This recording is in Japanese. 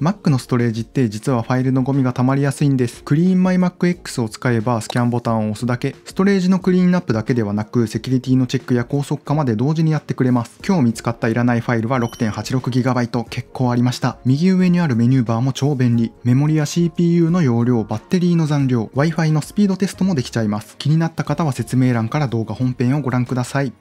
Mac のストレージって実はファイルのゴミが溜まりやすいんです。CleanMyMacX を使えばスキャンボタンを押すだけ、ストレージのクリーンアップだけではなく、セキュリティのチェックや高速化まで同時にやってくれます。今日見つかったいらないファイルは 6.86GB 結構ありました。右上にあるメニューバーも超便利。メモリや CPU の容量、バッテリーの残量、Wi-Fi のスピードテストもできちゃいます。気になった方は説明欄から動画本編をご覧ください。